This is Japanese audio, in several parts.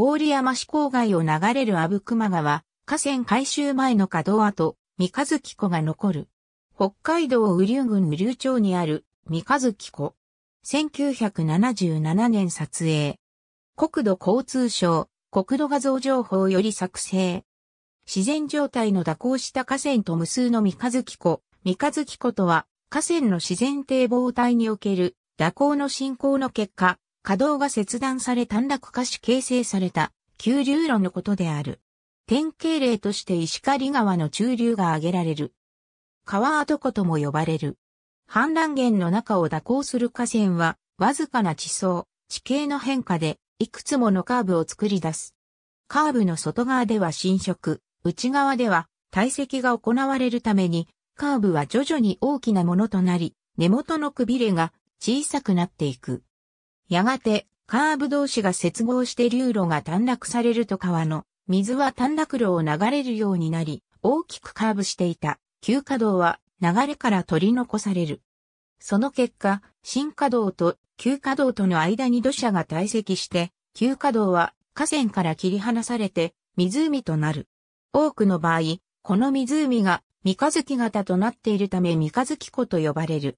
郡山市郊外を流れる阿武隈川、河川改修前の稼働跡、三日月湖が残る。北海道雨竜郡雨竜町にある三日月湖。1977年撮影。国土交通省、国土画像情報より作成。自然状態の蛇行した河川と無数の三日月湖。三日月湖とは、河川の自然堤防帯における蛇行の進行の結果、稼働が切断され短絡化し形成された、急流路のことである。典型例として石狩川の中流が挙げられる。川跡湖とも呼ばれる。氾濫源の中を蛇行する河川は、わずかな地層、地形の変化で、いくつものカーブを作り出す。カーブの外側では浸食、内側では堆積が行われるために、カーブは徐々に大きなものとなり、根元のくびれが小さくなっていく。やがて、カーブ同士が接合して流路が短絡されると川の水は短絡路を流れるようになり、大きくカーブしていた旧稼働は流れから取り残される。その結果、新稼働と旧稼働との間に土砂が堆積して、旧稼働は河川から切り離されて湖となる。多くの場合、この湖が三日月型となっているため三日月湖と呼ばれる。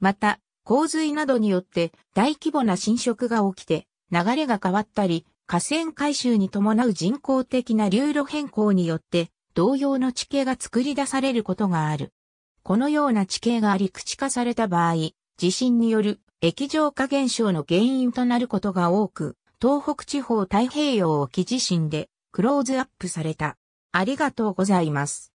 また、洪水などによって大規模な侵食が起きて流れが変わったり、河川改修に伴う人工的な流路変更によって同様の地形が作り出されることがある。このような地形が陸地化された場合、地震による液状化現象の原因となることが多く、東北地方太平洋沖地震でクローズアップされた。ありがとうございます。